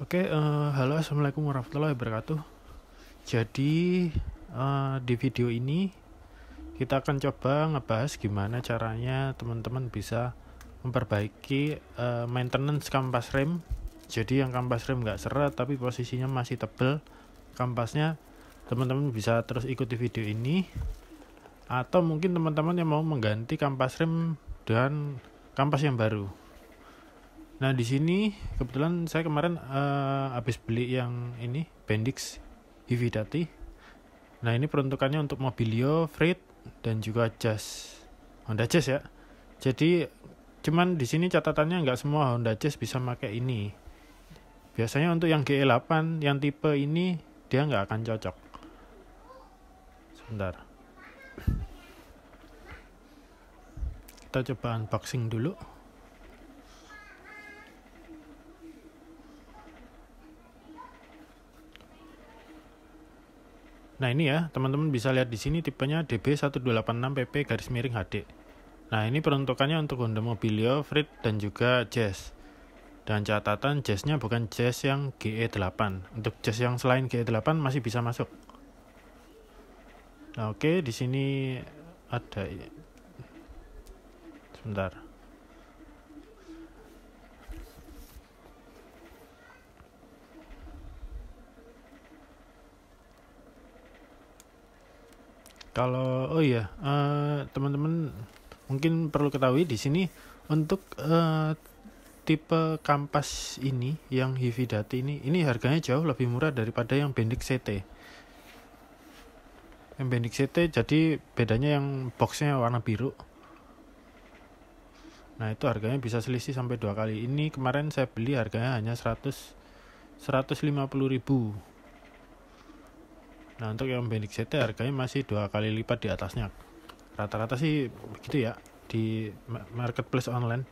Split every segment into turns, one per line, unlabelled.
Oke, okay, uh, eh, halo assalamualaikum warahmatullahi wabarakatuh. Jadi uh, di video ini kita akan coba ngebahas gimana caranya teman-teman bisa memperbaiki uh, maintenance kampas rem. Jadi yang kampas rem nggak seret tapi posisinya masih tebel kampasnya, teman-teman bisa terus ikuti video ini. Atau mungkin teman-teman yang mau mengganti kampas rem dan kampas yang baru. Nah di sini kebetulan saya kemarin uh, habis beli yang ini Bendix Hividati. Nah ini peruntukannya untuk mobilio, freight dan juga jazz Honda Jazz ya. Jadi cuman di sini catatannya nggak semua Honda Jazz bisa pakai ini. Biasanya untuk yang GE8 yang tipe ini dia nggak akan cocok. Sebentar. Kita coba unboxing dulu. Nah ini ya, teman-teman bisa lihat di sini tipenya DB1286PP garis miring HD. Nah ini peruntukannya untuk Honda Mobilio, Freed dan juga Jazz. Dan catatan Jazznya bukan Jazz yang GE8. Untuk Jazz yang selain GE8 masih bisa masuk. Nah, oke, di sini ada sebentar. Kalau oh iya uh, teman-teman mungkin perlu ketahui di sini untuk uh, tipe kampas ini yang Hividati ini ini harganya jauh lebih murah daripada yang Bendix CT. Yang Bendik CT jadi bedanya yang boxnya warna biru. Nah itu harganya bisa selisih sampai dua kali. Ini kemarin saya beli harganya hanya 100 150 ribu Nah untuk yang Bendix CT harganya masih dua kali lipat di atasnya. Rata-rata sih begitu ya di marketplace online.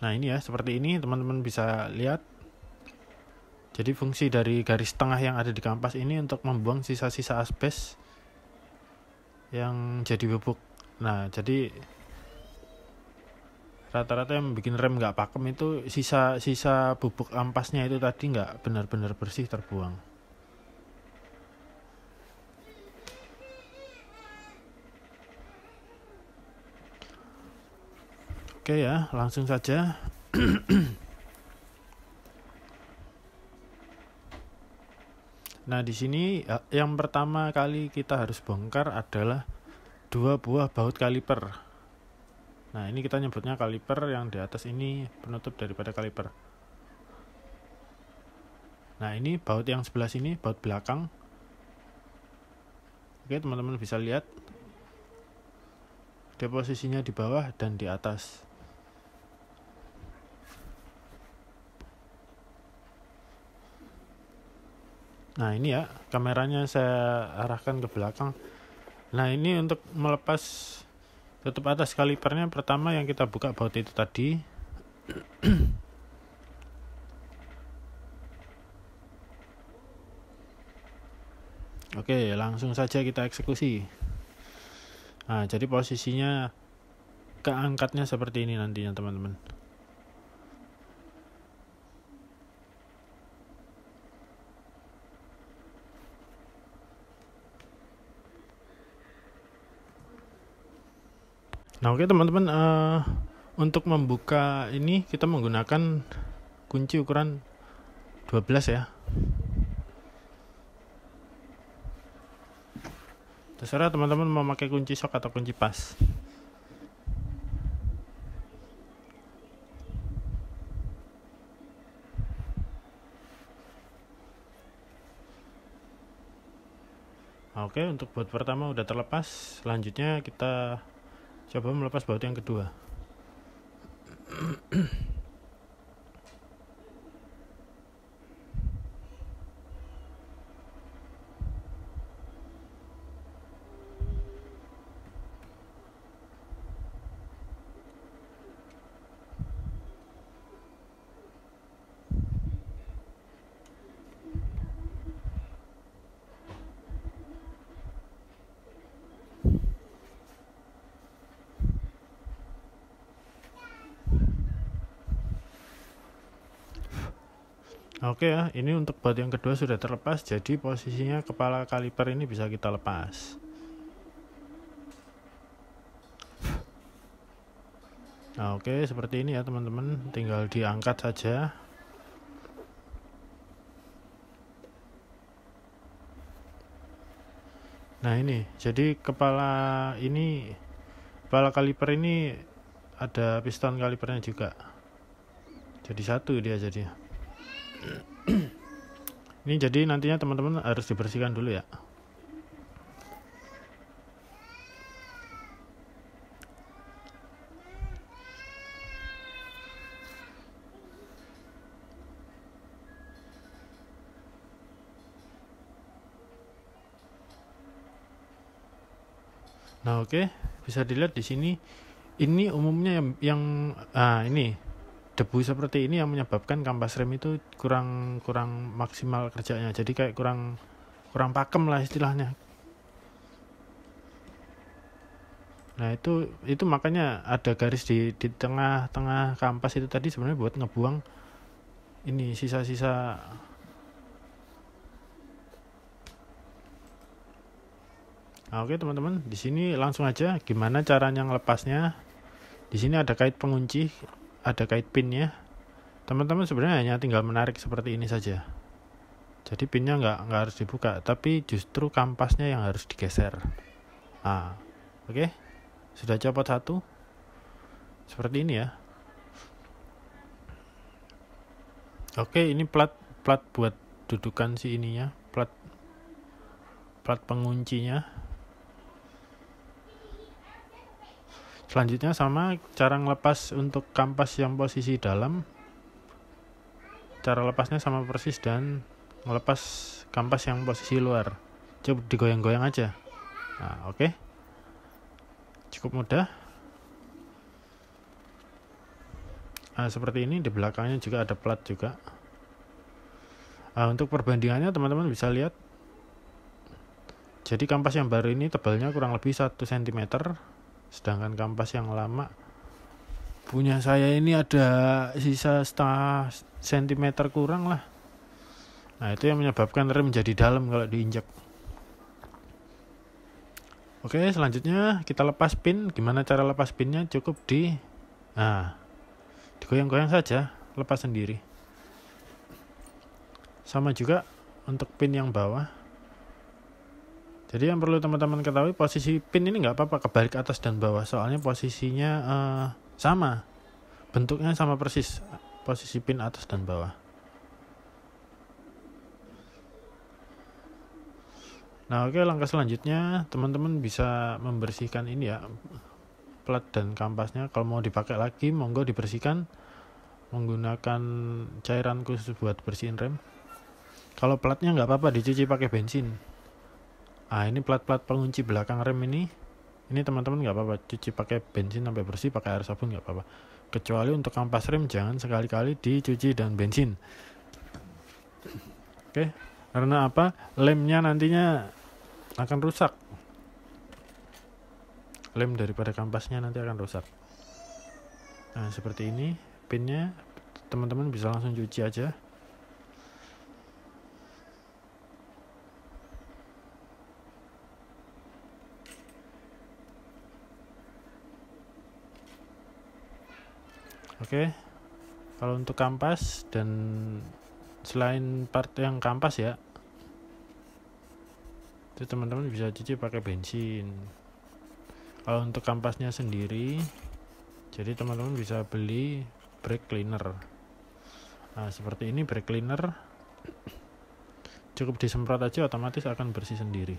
Nah ini ya seperti ini teman-teman bisa lihat. Jadi fungsi dari garis tengah yang ada di kampas ini untuk membuang sisa-sisa asbes yang jadi bubuk. Nah jadi rata-rata yang bikin rem nggak pakem itu sisa sisa bubuk ampasnya itu tadi nggak benar-benar bersih terbuang Oke ya, langsung saja. nah, di sini eh, yang pertama kali kita harus bongkar adalah dua buah baut kaliper. Nah, ini kita nyebutnya kaliper yang di atas ini penutup daripada kaliper. Nah, ini baut yang sebelah sini, baut belakang. Oke, teman-teman bisa lihat. Dia posisinya di bawah dan di atas. Nah ini ya kameranya saya arahkan ke belakang. Nah ini untuk melepas tutup atas kalipernya pertama yang kita buka baut itu tadi Oke langsung saja kita eksekusi Nah jadi posisinya keangkatnya seperti ini nantinya teman-teman Nah oke okay, teman-teman uh, untuk membuka ini kita menggunakan kunci ukuran 12 ya. Terserah teman-teman mau pakai kunci sok atau kunci pas. Oke, untuk buat pertama udah terlepas. Selanjutnya kita Coba melepas baut yang kedua. Oke ya, ini untuk buat yang kedua sudah terlepas, jadi posisinya kepala kaliper ini bisa kita lepas. Nah, oke, seperti ini ya teman-teman, tinggal diangkat saja. Nah ini, jadi kepala ini, kepala kaliper ini ada piston kalipernya juga. Jadi satu dia jadinya ini jadi nantinya teman-teman harus dibersihkan dulu ya Nah, oke, okay. bisa dilihat di sini. Ini umumnya yang, yang ah ini debu seperti ini yang menyebabkan kampas rem itu kurang kurang maksimal kerjanya jadi kayak kurang kurang pakem lah istilahnya nah itu itu makanya ada garis di di tengah-tengah kampas itu tadi sebenarnya buat ngebuang ini sisa-sisa nah, oke teman-teman di sini langsung aja gimana caranya ngelepasnya di sini ada kait pengunci ada kait pinnya teman-teman sebenarnya hanya tinggal menarik seperti ini saja jadi pinnya nggak nggak harus dibuka tapi justru kampasnya yang harus digeser ah oke okay? sudah copot satu seperti ini ya oke okay, ini plat plat buat dudukan si ininya plat plat penguncinya selanjutnya sama cara ngelepas untuk kampas yang posisi dalam cara lepasnya sama persis dan ngelepas kampas yang posisi luar coba digoyang-goyang aja nah oke okay. cukup mudah nah, seperti ini di belakangnya juga ada plat juga nah, untuk perbandingannya teman-teman bisa lihat jadi kampas yang baru ini tebalnya kurang lebih 1 cm sedangkan kampas yang lama punya saya ini ada sisa setengah sentimeter kurang lah nah itu yang menyebabkan rem menjadi dalam kalau diinjak oke selanjutnya kita lepas pin gimana cara lepas pinnya cukup di nah digoyang-goyang saja lepas sendiri sama juga untuk pin yang bawah jadi yang perlu teman-teman ketahui posisi pin ini nggak apa-apa kebalik atas dan bawah soalnya posisinya uh, sama bentuknya sama persis posisi pin atas dan bawah. Nah oke okay, langkah selanjutnya teman-teman bisa membersihkan ini ya plat dan kampasnya kalau mau dipakai lagi monggo dibersihkan menggunakan cairan khusus buat bersihin rem. Kalau platnya nggak apa-apa dicuci pakai bensin ah ini plat-plat pengunci belakang rem ini ini teman-teman nggak apa-apa cuci pakai bensin sampai bersih pakai air sabun nggak apa-apa kecuali untuk kampas rem jangan sekali-kali dicuci dan bensin oke okay? karena apa lemnya nantinya akan rusak lem daripada kampasnya nanti akan rusak nah seperti ini pinnya teman-teman bisa langsung cuci aja Oke. Kalau untuk kampas dan selain part yang kampas ya. Itu teman-teman bisa cuci pakai bensin. Kalau untuk kampasnya sendiri jadi teman-teman bisa beli brake cleaner. Nah, seperti ini brake cleaner cukup disemprot aja otomatis akan bersih sendiri.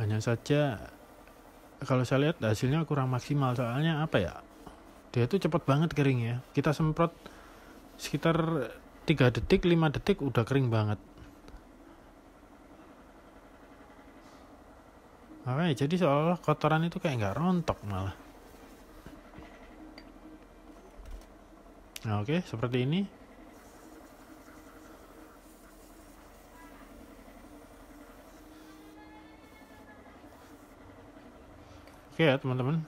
Hanya saja kalau saya lihat hasilnya kurang maksimal soalnya apa ya? dia tuh cepet banget kering ya kita semprot sekitar 3 detik 5 detik udah kering banget Oke, jadi seolah kotoran itu kayak nggak rontok malah nah, oke seperti ini oke ya teman-teman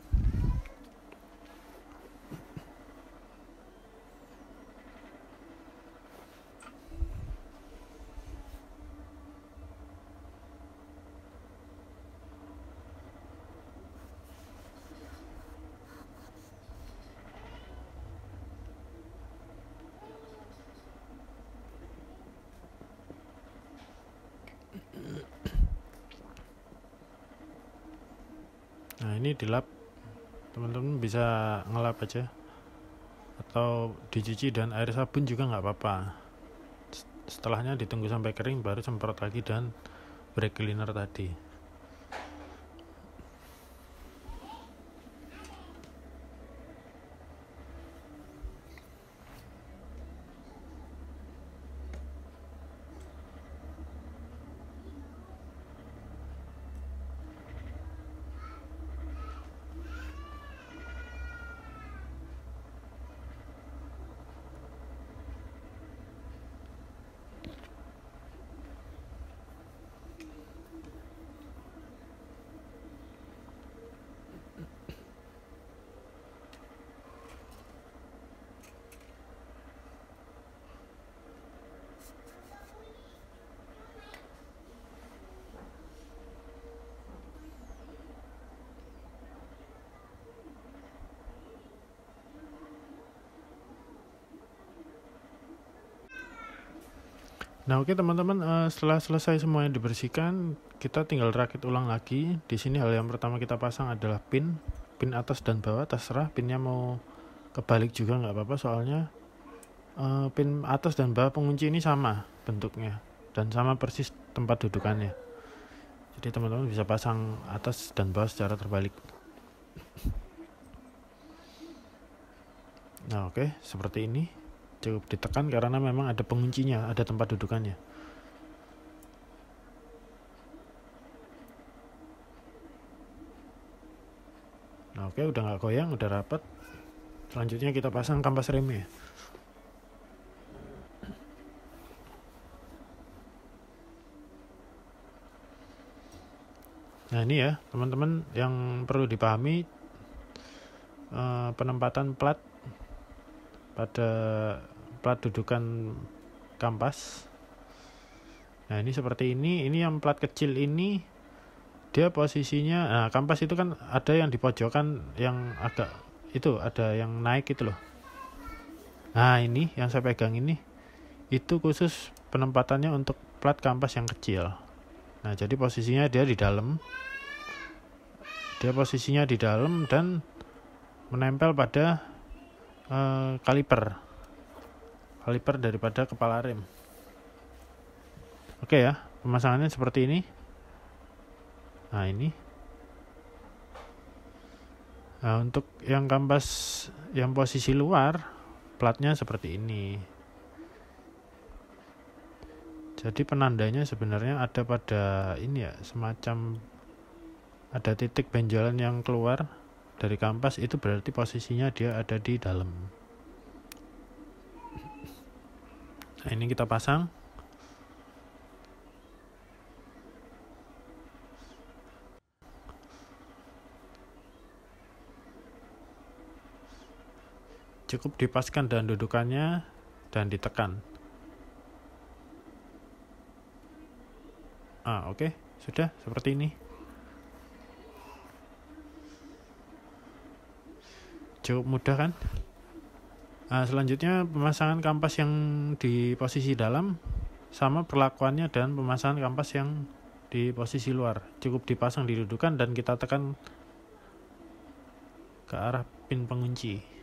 ini dilap teman-teman bisa ngelap aja atau dicuci dan air sabun juga nggak apa-apa setelahnya ditunggu sampai kering baru semprot lagi dan break cleaner tadi Nah oke okay, teman-teman uh, setelah selesai semuanya dibersihkan kita tinggal rakit ulang lagi. Di sini hal yang pertama kita pasang adalah pin, pin atas dan bawah terserah pinnya mau kebalik juga nggak apa-apa soalnya uh, pin atas dan bawah pengunci ini sama bentuknya dan sama persis tempat dudukannya. Jadi teman-teman bisa pasang atas dan bawah secara terbalik. Nah oke okay, seperti ini cukup ditekan karena memang ada penguncinya, ada tempat dudukannya. Nah, oke, udah nggak goyang, udah rapat. Selanjutnya kita pasang kampas remnya. Nah ini ya teman-teman yang perlu dipahami eh, penempatan plat pada plat dudukan kampas nah ini seperti ini ini yang plat kecil ini dia posisinya nah kampas itu kan ada yang di pojokan yang agak itu ada yang naik itu loh nah ini yang saya pegang ini itu khusus penempatannya untuk plat kampas yang kecil nah jadi posisinya dia di dalam dia posisinya di dalam dan menempel pada uh, kaliper kaliper daripada kepala rem oke ya pemasangannya seperti ini nah ini nah untuk yang kampas yang posisi luar platnya seperti ini jadi penandanya sebenarnya ada pada ini ya semacam ada titik benjolan yang keluar dari kampas itu berarti posisinya dia ada di dalam nah ini kita pasang cukup dipaskan dan dudukannya dan ditekan ah oke okay. sudah seperti ini cukup mudah kan Nah, selanjutnya pemasangan kampas yang di posisi dalam sama perlakuannya dan pemasangan kampas yang di posisi luar. Cukup dipasang di dudukan dan kita tekan ke arah pin pengunci.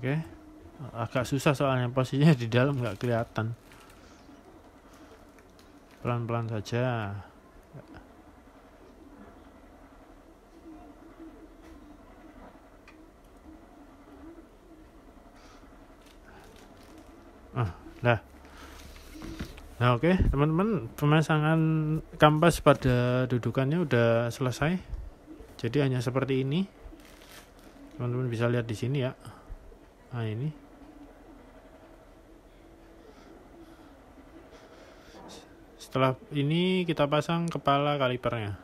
oke okay. agak susah soalnya posisinya di dalam nggak kelihatan pelan-pelan saja Nah, Nah oke okay, teman-teman pemasangan kampas pada dudukannya udah selesai. Jadi hanya seperti ini. Teman-teman bisa lihat di sini ya. Nah ini setelah ini kita pasang kepala kalipernya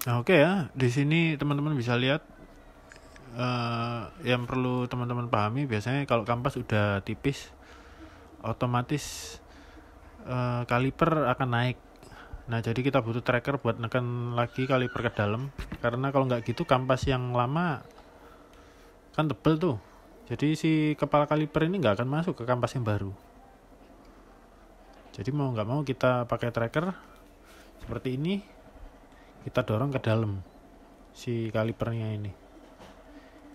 Nah, oke okay ya, di sini teman-teman bisa lihat uh, yang perlu teman-teman pahami biasanya kalau kampas udah tipis otomatis uh, kaliper akan naik. Nah, jadi kita butuh tracker buat neken lagi kaliper ke dalam karena kalau nggak gitu kampas yang lama kan tebel tuh. Jadi si kepala kaliper ini nggak akan masuk ke kampas yang baru. Jadi mau nggak mau kita pakai tracker seperti ini kita dorong ke dalam si kalipernya ini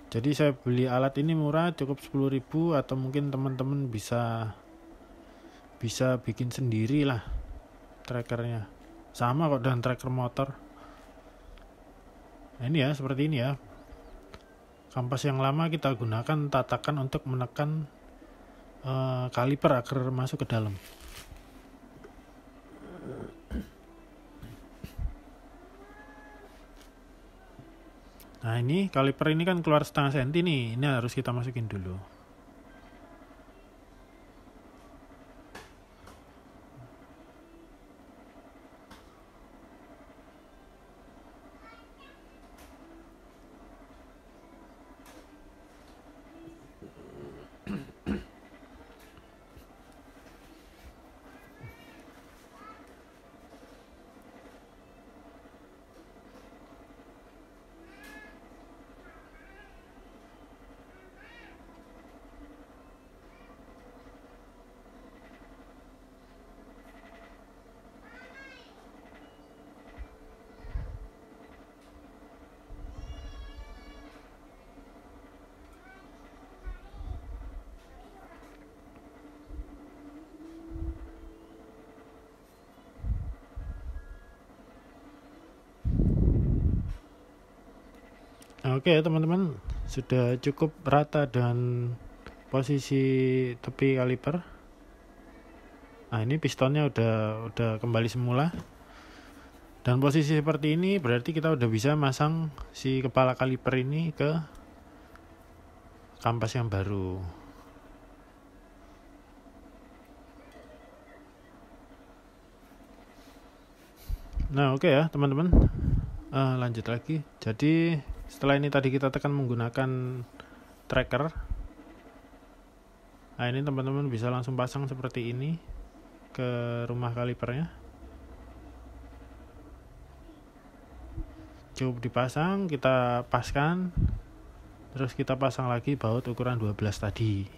jadi saya beli alat ini murah cukup 10.000 atau mungkin teman-teman bisa bisa bikin sendiri lah trackernya sama kok dengan tracker motor nah, ini ya seperti ini ya kampas yang lama kita gunakan tatakan untuk menekan uh, kaliper agar masuk ke dalam Nah ini kaliper ini kan keluar setengah senti nih, ini harus kita masukin dulu. oke okay, teman-teman sudah cukup rata dan posisi tepi kaliper nah ini pistonnya udah udah kembali semula dan posisi seperti ini berarti kita udah bisa masang si kepala kaliper ini ke kampas yang baru Nah, oke okay ya, teman-teman. Uh, lanjut lagi. Jadi, setelah ini tadi kita tekan menggunakan tracker nah ini teman-teman bisa langsung pasang seperti ini ke rumah kalipernya cukup dipasang kita paskan terus kita pasang lagi baut ukuran 12 tadi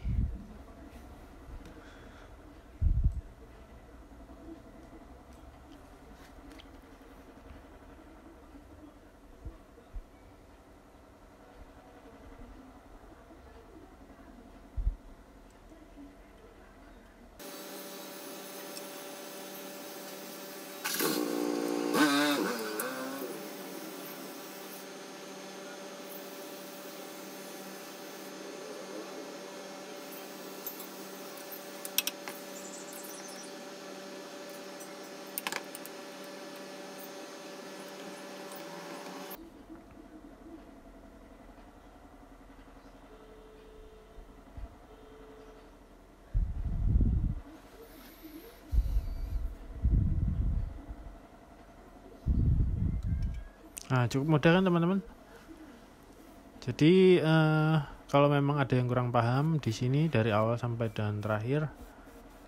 Nah, cukup mudah kan teman-teman? Jadi uh, kalau memang ada yang kurang paham di sini dari awal sampai dan terakhir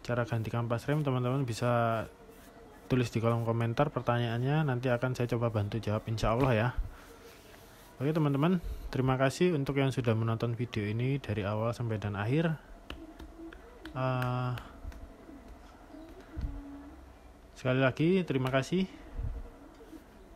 cara ganti kampas rem teman-teman bisa tulis di kolom komentar pertanyaannya nanti akan saya coba bantu jawab insya Allah ya. Oke teman-teman, terima kasih untuk yang sudah menonton video ini dari awal sampai dan akhir. Uh, sekali lagi terima kasih